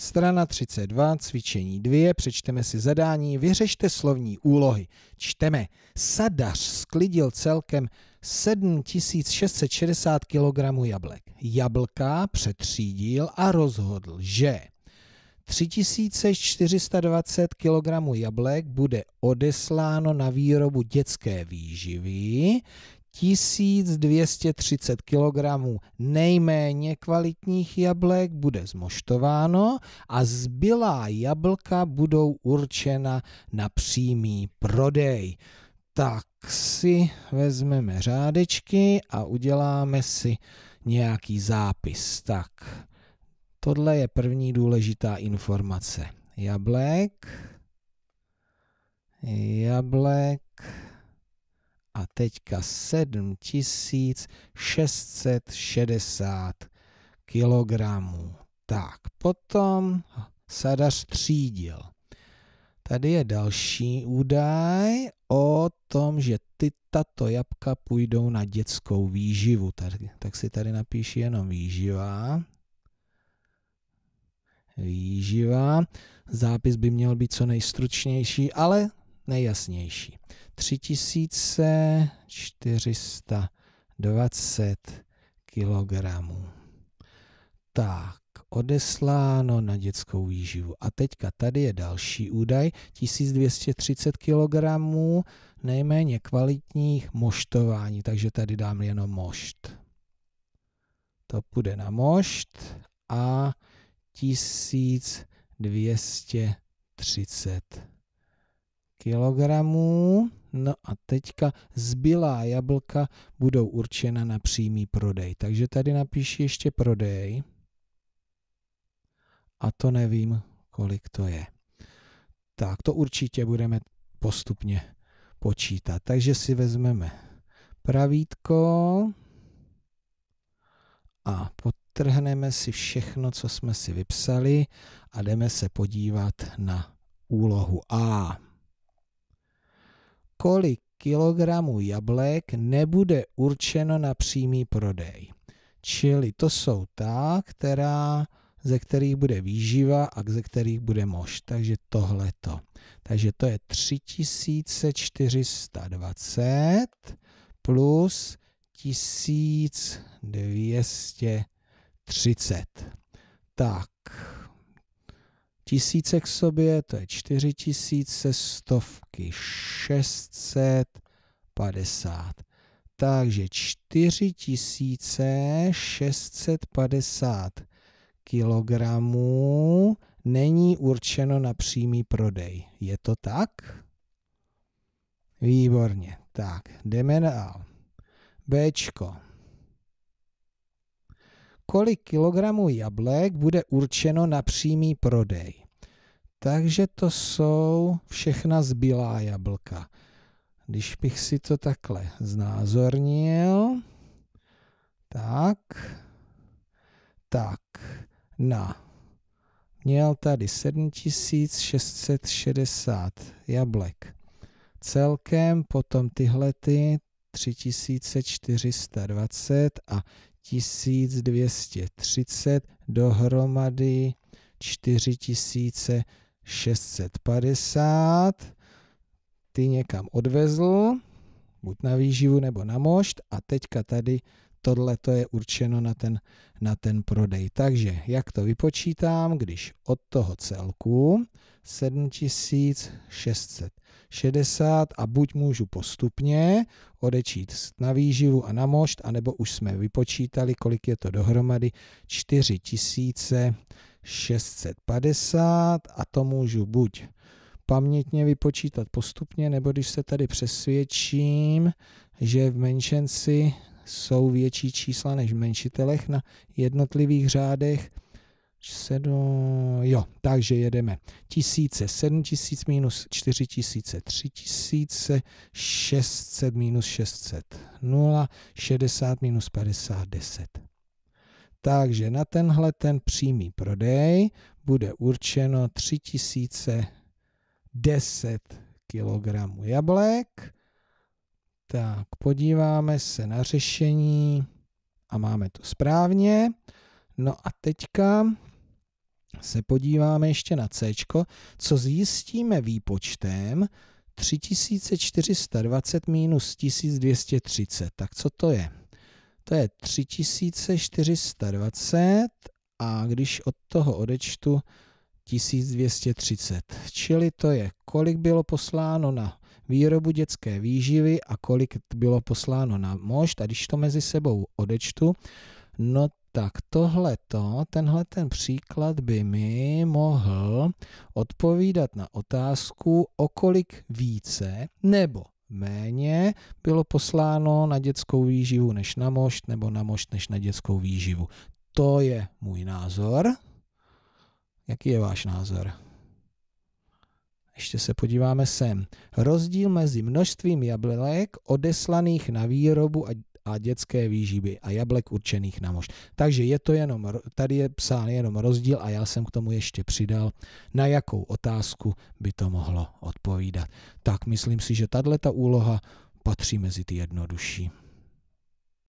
Strana 32, cvičení 2, přečteme si zadání, vyřešte slovní úlohy. Čteme, sadař sklidil celkem 7660 kg jablek. Jablka přetřídil a rozhodl, že 3420 kg jablek bude odesláno na výrobu dětské výživy, 1230 kg nejméně kvalitních jablek bude zmoštováno a zbylá jablka budou určena na přímý prodej. Tak si vezmeme řádečky a uděláme si nějaký zápis. Tak, tohle je první důležitá informace. Jablek, jablek, a teďka 7660 kilogramů. Tak, potom sadař třídil. Tady je další údaj o tom, že ty, tato jabka půjdou na dětskou výživu. Tak, tak si tady napíši jenom výživa. Výživa. Zápis by měl být co nejstručnější, ale nejjasnější. 3420 kilogramů. Tak, odesláno na dětskou výživu. A teďka tady je další údaj, 1230 kg nejméně kvalitních moštování, takže tady dám jenom mošt. To půjde na mošt a 1230 kilogramů. No a teďka zbylá jablka budou určena na přímý prodej. Takže tady napíši ještě prodej. A to nevím, kolik to je. Tak to určitě budeme postupně počítat. Takže si vezmeme pravítko a potrhneme si všechno, co jsme si vypsali a jdeme se podívat na úlohu A kolik kilogramů jablek nebude určeno na přímý prodej. Čili to jsou ta, která, ze kterých bude výživa a ze kterých bude mož. Takže tohleto. Takže to je 3420 plus 1230. Tak, tisíce k sobě, to je čtyři tisíce, stovky 650. Takže 4650 kilogramů není určeno na přímý prodej. Je to tak? Výborně. Tak, jdeme dál. Bčko kolik kilogramů jablek bude určeno na přímý prodej. Takže to jsou všechna zbylá jablka. Když bych si to takhle znázornil, tak, tak, na. Měl tady 7660 jablek. Celkem potom tyhle ty 3420 a 1230 dohromady 4650. Ty někam odvezl, buď na výživu nebo na mošt a teďka tady tohle to je určeno na ten, na ten prodej. Takže jak to vypočítám, když od toho celku 7660 a buď můžu postupně odečít na výživu a na mošt, anebo už jsme vypočítali, kolik je to dohromady, 4650 a to můžu buď pamětně vypočítat postupně, nebo když se tady přesvědčím, že v menšenci jsou větší čísla než v menšitelech na jednotlivých řádech. 7, jo, takže jedeme. Tisíce, sedm tisíc minus čtyři tisíce, tři tisíce, šestset minus šestset, nula, šedesát minus padesát, deset. Takže na tenhle ten přímý prodej bude určeno tři tisíce deset kilogramů jablek tak, podíváme se na řešení a máme to správně. No a teďka se podíváme ještě na C, co zjistíme výpočtem 3420 minus 1230. Tak co to je? To je 3420 a když od toho odečtu 1230, čili to je, kolik bylo posláno na výrobu dětské výživy a kolik bylo posláno na mošt a když to mezi sebou odečtu, no tak tohleto, tenhle ten příklad by mi mohl odpovídat na otázku, o kolik více nebo méně bylo posláno na dětskou výživu než na mošt, nebo na mošt než na dětskou výživu. To je můj názor. Jaký je váš názor? Ještě se podíváme sem. Rozdíl mezi množstvím jablek odeslaných na výrobu a a dětské výživy a jablek určených na mož. Takže je to jenom, tady je psán jenom rozdíl a já jsem k tomu ještě přidal, na jakou otázku by to mohlo odpovídat. Tak myslím si, že tato úloha patří mezi ty jednodušší.